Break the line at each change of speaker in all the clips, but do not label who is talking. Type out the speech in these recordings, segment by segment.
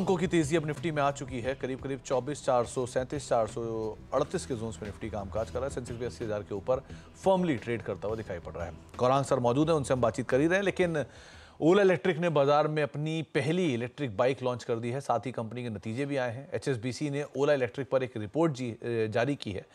अंकों की तेजी अब निफ्टी में आ चुकी है करीब करीब चौबीस चार सौ सैंतीस चार सौ अड़तीस के जोन्स में निफ्टी कामकाज कर रहा है सेंसेक्स भी अस्सी हज़ार के ऊपर फर्मली ट्रेड करता हुआ दिखाई पड़ रहा है गौरांग सर मौजूद हैं उनसे हम बातचीत कर ही रहे हैं लेकिन ओला इलेक्ट्रिक ने बाजार में अपनी पहली इलेक्ट्रिक बाइक लॉन्च कर दी है साथ ही कंपनी के नतीजे भी आए हैं एच ने ओला इलेक्ट्रिक पर एक रिपोर्ट जारी की है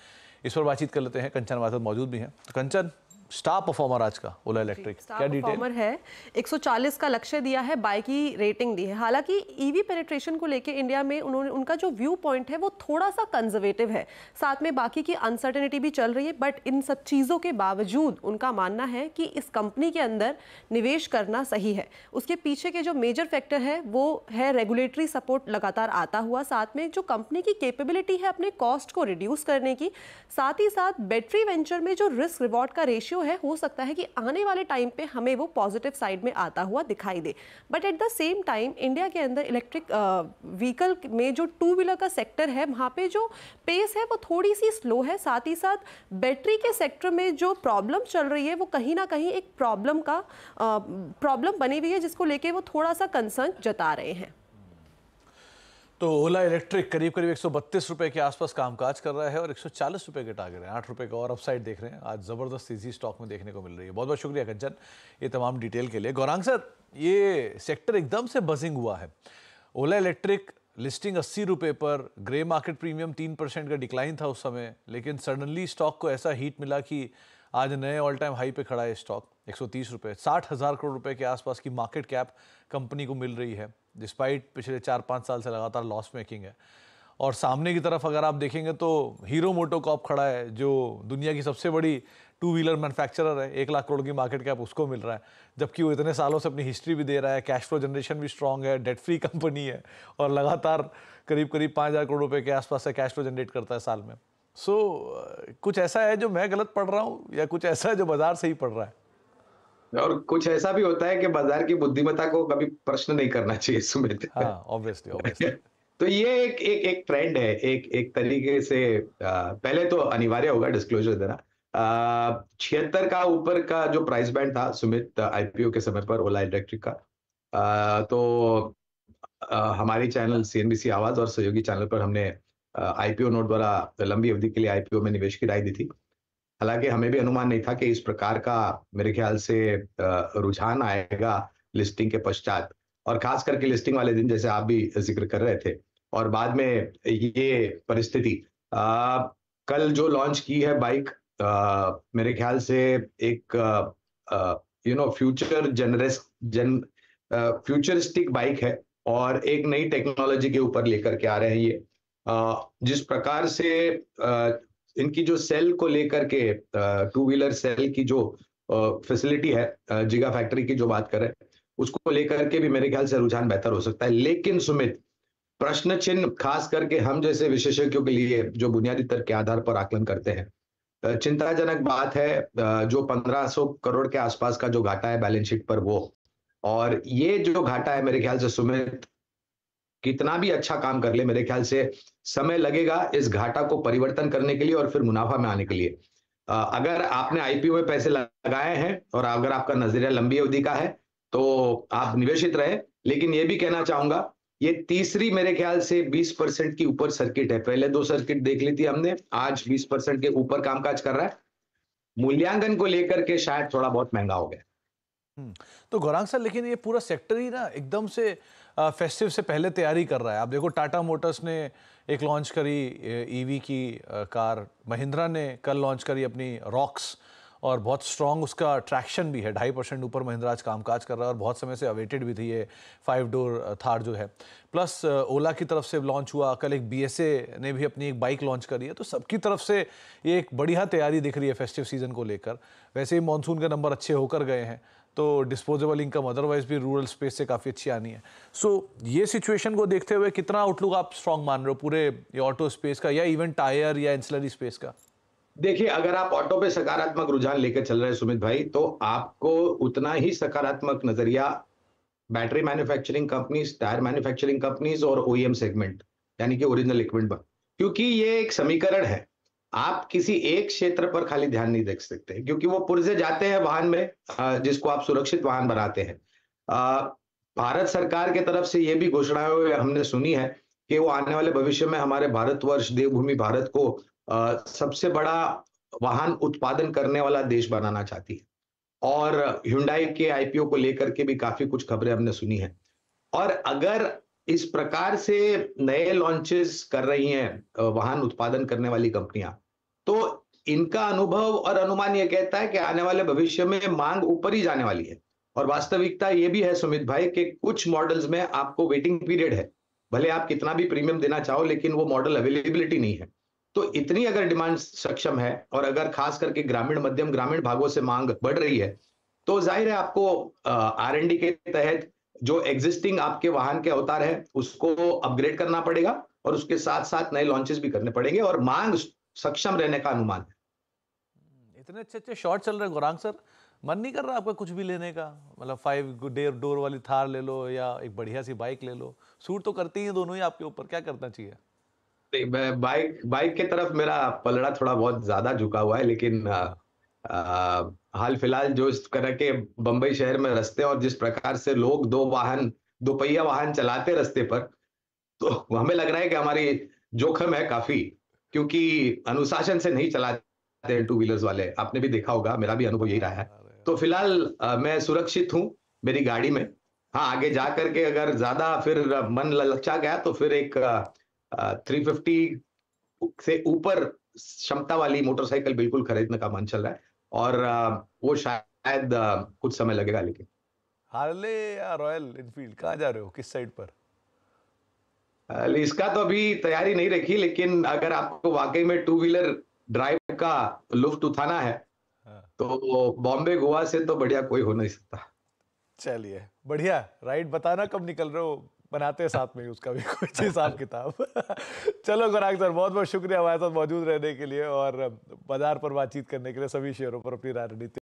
इस पर बातचीत कर लेते हैं कंचन वाधव मौजूद भी हैं तो कंचन स्टार परफॉर्मर आज का ओला इलेक्ट्रिक क्या डिटेल
है 140 का लक्ष्य दिया है बाइक की रेटिंग दी है हालांकि ईवी e पेनिट्रेशन को लेके इंडिया में उन्होंने उनका जो व्यू पॉइंट है वो थोड़ा सा कंजर्वेटिव है साथ में बाकी की अनसर्टेनिटी भी चल रही है बट इन सब चीज़ों के बावजूद उनका मानना है कि इस कंपनी के अंदर निवेश करना सही है उसके पीछे के जो मेजर फैक्टर है वो है रेगुलेटरी सपोर्ट लगातार आता हुआ साथ में जो कंपनी की कैपेबिलिटी है अपने कॉस्ट को रिड्यूस करने की साथ ही साथ बैटरी वेंचर में जो रिस्क रिवॉर्ड का रेशियो जो है हो सकता है कि आने वाले टाइम पे हमें वो पॉजिटिव साइड में आता हुआ दिखाई दे but at the same time India के अंदर इलेक्ट्रिक व्हीकल में जो टू व्हीलर का सेक्टर है वहाँ पे जो पेस है वो थोड़ी सी स्लो है साथ ही साथ बैटरी के सेक्टर में जो प्रॉब्लम चल रही है वो कहीं ना कहीं एक प्रॉब्लम का प्रॉब्लम बनी हुई है जिसको लेके वो थोड़ा सा कंसर्न जता रहे हैं
तो ओला इलेक्ट्रिक करीब करीब एक सौ के आसपास कामकाज कर रहा है और एक रुपए के टारगेट है आठ रुपए का और अपसाइड देख रहे हैं आज ज़बरदस्त तेजी स्टॉक में देखने को मिल रही है बहुत बहुत शुक्रिया कंचन ये तमाम डिटेल के लिए गौरांग सर ये सेक्टर एकदम से बजिंग हुआ है ओला इलेक्ट्रिक लिस्टिंग अस्सी रुपये पर ग्रे मार्केट प्रीमियम तीन परसेंट का डिक्लाइन था उस समय लेकिन सडनली स्टॉक को ऐसा हीट मिला कि आज नए ऑल टाइम हाई पे खड़ा है स्टॉक एक सौ तीस रुपये साठ हज़ार करोड़ रुपए के आसपास की मार्केट कैप कंपनी को मिल रही है डिस्पाइट पिछले चार पाँच साल से लगातार लॉस मेकिंग है और सामने की तरफ अगर आप देखेंगे तो हीरो मोटो कॉप खड़ा है जो दुनिया की सबसे बड़ी टू व्हीलर मैन्युफैक्चरर है एक लाख करोड़ की मार्केट कैप उसको मिल रहा है जबकि वो इतने सालों से अपनी हिस्ट्री भी दे रहा है कैश फ्लो जनरेशन भी स्ट्रांग है डेट फ्री कंपनी है और लगातार करीब करीब पाँच हज़ार करोड़ रुपये के आसपास से कैश फ्लो जनरेट करता है साल में सो so, uh, कुछ ऐसा है जो मैं गलत पढ़ रहा हूँ या कुछ ऐसा है जो बाजार सही पढ़ रहा है और
कुछ ऐसा भी होता है कि बाजार की बुद्धिमता को कभी प्रश्न नहीं करना चाहिए सुमित हाँ ऑब्वियसली तो ये एक एक एक ट्रेंड है एक एक तरीके से आ, पहले तो अनिवार्य होगा डिस्क्लोजर देना छिहत्तर का ऊपर का जो प्राइस बैंड था सुमित आईपीओ के समय पर ओला इलेक्ट्रिक का आ, तो आ, हमारी चैनल सीएनबीसी आवाज और सहयोगी चैनल पर हमने आईपीओ नोट द्वारा लंबी अवधि के लिए आईपीओ में निवेश की राय दी थी हालांकि हमें भी अनुमान नहीं था कि इस प्रकार का मेरे ख्याल से रुझान आएगा लिस्टिंग के पश्चात और खास करके लिस्टिंग वाले दिन जैसे आप भी जिक्र कर रहे थे और बाद में ये परिस्थिति कल जो लॉन्च की है बाइक मेरे ख्याल से एक यू नो फ्यूचर जनरेस जन फ्यूचरिस्टिक बाइक है और एक नई टेक्नोलॉजी के ऊपर लेकर के आ रहे हैं ये जिस प्रकार से इनकी जो सेल को लेकर के टू व्हीलर सेल की जो फैसिलिटी है जिगा फैक्ट्री की जो बात हैं उसको लेकर के भी मेरे ख्याल से रुझान बेहतर हो सकता है लेकिन सुमित प्रश्न चिन्ह खास करके हम जैसे विशेषज्ञों के लिए जो बुनियादी तर्क के आधार पर आकलन करते हैं चिंताजनक बात है जो 1500 करोड़ के आसपास का जो घाटा है बैलेंस शीट पर वो और ये जो घाटा है मेरे ख्याल से सुमित कितना भी अच्छा काम कर ले मेरे ख्याल से समय लगेगा इस घाटा को परिवर्तन करने के लिए और फिर मुनाफा में आने के लिए अगर आपने आईपीओ में पैसे लगाए हैं और अगर आपका नजरिया लंबी अवधि का है तो आप निवेशित रहे लेकिन ये भी कहना चाहूंगा ये तीसरी मेरे ख्याल से 20 परसेंट की ऊपर सर्किट है पहले दो सर्किट देख ली थी हमने आज 20 परसेंट के ऊपर कामकाज कर रहा है मूल्यांकन को लेकर के शायद थोड़ा बहुत महंगा हो गया
हम्म। तो गौरांग सर लेकिन ये पूरा सेक्टर ही ना एकदम से फेस्टिव से पहले तैयारी कर रहा है आप देखो टाटा मोटर्स ने एक लॉन्च करी ईवी e की कार महिंद्रा ने कल लॉन्च करी अपनी रॉक्स और बहुत स्ट्रॉन्ग उसका ट्रैक्शन भी है ढाई परसेंट ऊपर महिंद्रा आज कामकाज कर रहा है और बहुत समय से अवेटेड भी थी ये फाइव डोर थार जो है प्लस ओला की तरफ से लॉन्च हुआ कल एक बी ने भी अपनी एक बाइक लॉन्च करी है तो सबकी तरफ से ये एक बढ़िया तैयारी दिख रही है फेस्टिव सीज़न को लेकर वैसे ही मानसून के नंबर अच्छे होकर गए हैं तो डिस्पोजेबल इनकम अदरवाइज भी रूरल स्पेस से काफ़ी अच्छी आनी है सो so, ये सिचुएशन को देखते हुए कितना आउटलुक आप स्ट्रांग मान रहे हो पूरे ऑटो स्पेस का या इवन टायर या इंसलरी स्पेस का
देखिए अगर आप ऑटो पे सकारात्मक रुझान लेकर चल रहे हैं सुमित भाई तो आपको उतना ही सकारात्मक नजरिया battery manufacturing companies tyre manufacturing companies और ओ सेगमेंट e यानी कि ओरिजिनल इक्विपमेंट पर क्योंकि ये एक समीकरण है आप किसी एक क्षेत्र पर खाली ध्यान नहीं देख सकते क्योंकि वो पुर्जे जाते हैं वाहन में जिसको आप सुरक्षित वाहन बनाते हैं भारत सरकार के तरफ से ये भी घोषणा हमने सुनी है कि वो आने वाले भविष्य में हमारे भारतवर्ष देवभूमि भारत को सबसे बड़ा वाहन उत्पादन करने वाला देश बनाना चाहती है और हिंडाई के आईपीओ को लेकर के भी काफी कुछ खबरें हमने सुनी है और अगर इस प्रकार से नए लॉन्चेस कर रही हैं वाहन उत्पादन करने वाली कंपनियां तो इनका अनुभव और अनुमान यह कहता है कि आने वाले भविष्य में मांग ऊपर ही जाने वाली है और वास्तविकता ये भी है सुमित भाई कि कुछ मॉडल्स में आपको वेटिंग पीरियड है भले आप कितना भी प्रीमियम देना चाहो लेकिन वो मॉडल अवेलेबिलिटी नहीं है तो इतनी अगर डिमांड सक्षम है और अगर खास करके ग्रामीण मध्यम ग्रामीण भागों से मांग बढ़ रही है तो जाहिर है आपको आर एन डी के तहत जो एग्जिस्टिंग आपके वाहन के अवतार है उसको अपग्रेड करना पड़ेगा और उसके साथ साथ नए लॉन्चेस भी करने पड़ेंगे और मांग सक्षम रहने का अनुमान है
हम्म, इतने अच्छे अच्छे शॉर्ट चल रहे गौरांग सर मन नहीं कर रहा आपका कुछ भी लेने का मतलब फाइव डेर डोर वाली थार ले लो या एक बढ़िया सी बाइक ले लो सूट तो करती ही दोनों ही आपके ऊपर क्या करना चाहिए
बाइक बाइक के तरफ मेरा पलड़ा थोड़ा बहुत ज्यादा झुका हुआ है लेकिन आ, आ, हाल फिलहाल जो इस तरह के बंबई शहर में रस्ते और जिस प्रकार से लोग दो वाहन दोपहिया वाहन चलाते रस्ते पर तो हमें लग रहा है कि हमारी जोखिम है काफी क्योंकि अनुशासन से नहीं चलाते हैं टू व्हीलर्स वाले आपने भी देखा होगा मेरा भी अनुभव यही रहा है हाँ, हाँ। तो फिलहाल मैं सुरक्षित हूँ मेरी गाड़ी में हाँ आगे जा करके अगर ज्यादा फिर मन ललचा गया तो फिर एक थ्री फिफ्टी से ऊपर क्षमता वाली मोटरसाइकिल बिल्कुल खरीदने का मन चल रहा है और वो शायद कुछ समय लगेगा लेकिन
हार्ले या रॉयल इनफील्ड कहाँ जा रहे हो किस साइड पर
इसका तो अभी तैयारी नहीं रखी लेकिन अगर आपको वाकई में टू व्हीलर ड्राइव का लुफ्त उठाना है हाँ। तो बॉम्बे गोवा से तो बढ़िया कोई हो नहीं सकता
चलिए बढ़िया राइट बताना कब निकल रहे हो बनाते हैं साथ में ही उसका भी कुछ हिसाब किताब चलो गोराग सर बहुत बहुत शुक्रिया हमारे साथ मौजूद रहने के लिए और बाजार पर बातचीत करने के लिए सभी शेयरों पर अपनी राजनीति